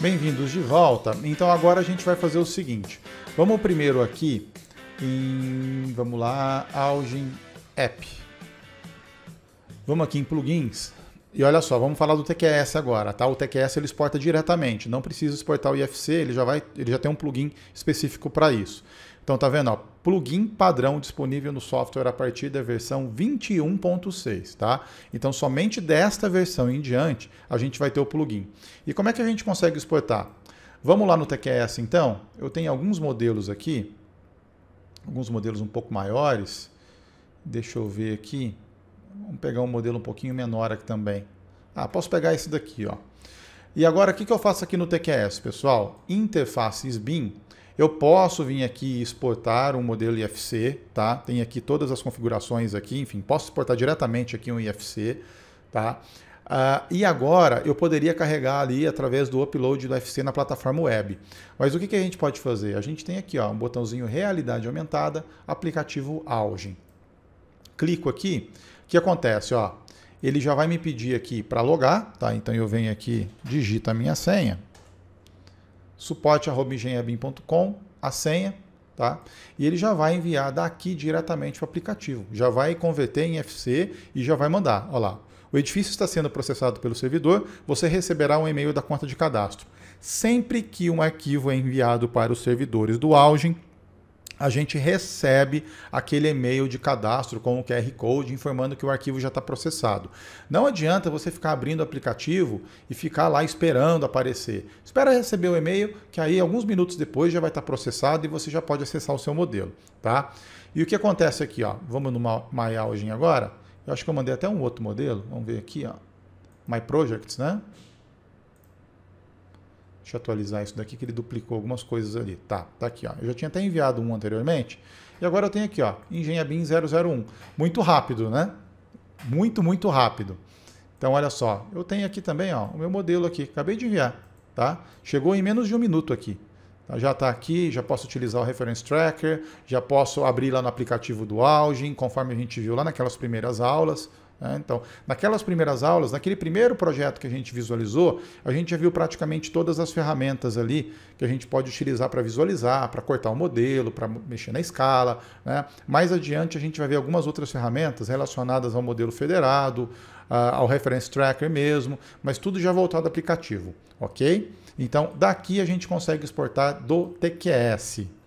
Bem-vindos de volta. Então agora a gente vai fazer o seguinte. Vamos primeiro aqui em, vamos lá, Algin App. Vamos aqui em plugins. E olha só, vamos falar do TQS agora, tá? O TQS ele exporta diretamente, não precisa exportar o IFC, ele já vai, ele já tem um plugin específico para isso. Então tá vendo, ó, plugin padrão disponível no software a partir da versão 21.6, tá? Então somente desta versão em diante a gente vai ter o plugin. E como é que a gente consegue exportar? Vamos lá no TQS então. Eu tenho alguns modelos aqui, alguns modelos um pouco maiores. Deixa eu ver aqui. Vamos pegar um modelo um pouquinho menor aqui também. Ah, posso pegar esse daqui, ó. E agora o que, que eu faço aqui no TQS, pessoal? Interface SBIM eu posso vir aqui exportar um modelo IFC, tá? Tem aqui todas as configurações aqui, enfim, posso exportar diretamente aqui um IFC, tá? Uh, e agora eu poderia carregar ali através do upload do IFC na plataforma web. Mas o que, que a gente pode fazer? A gente tem aqui ó, um botãozinho Realidade Aumentada, aplicativo Augen. Clico aqui, o que acontece? Ó, ele já vai me pedir aqui para logar, tá? Então eu venho aqui, digito a minha senha suporte.engenhabim.com, a senha, tá? E ele já vai enviar daqui diretamente para o aplicativo. Já vai converter em FC e já vai mandar. Olha lá. O edifício está sendo processado pelo servidor, você receberá um e-mail da conta de cadastro. Sempre que um arquivo é enviado para os servidores do Algin, a gente recebe aquele e-mail de cadastro com o QR Code informando que o arquivo já está processado. Não adianta você ficar abrindo o aplicativo e ficar lá esperando aparecer. Espera receber o e-mail, que aí alguns minutos depois já vai estar tá processado e você já pode acessar o seu modelo, tá? E o que acontece aqui, ó? Vamos no Myalgin agora? Eu acho que eu mandei até um outro modelo. Vamos ver aqui, ó. My Projects, né? Deixa eu atualizar isso daqui que ele duplicou algumas coisas ali. Tá, tá aqui, ó. Eu já tinha até enviado um anteriormente. E agora eu tenho aqui, ó, Engenhabim 001. Muito rápido, né? Muito, muito rápido. Então, olha só, eu tenho aqui também, ó, o meu modelo aqui. Acabei de enviar, tá? Chegou em menos de um minuto aqui. Tá, já está aqui, já posso utilizar o Reference Tracker, já posso abrir lá no aplicativo do Algin, conforme a gente viu lá naquelas primeiras aulas. Né? Então, naquelas primeiras aulas, naquele primeiro projeto que a gente visualizou, a gente já viu praticamente todas as ferramentas ali que a gente pode utilizar para visualizar, para cortar o um modelo, para mexer na escala. Né? Mais adiante, a gente vai ver algumas outras ferramentas relacionadas ao modelo federado, ao reference tracker mesmo, mas tudo já voltado ao aplicativo, ok? Então, daqui a gente consegue exportar do TQS,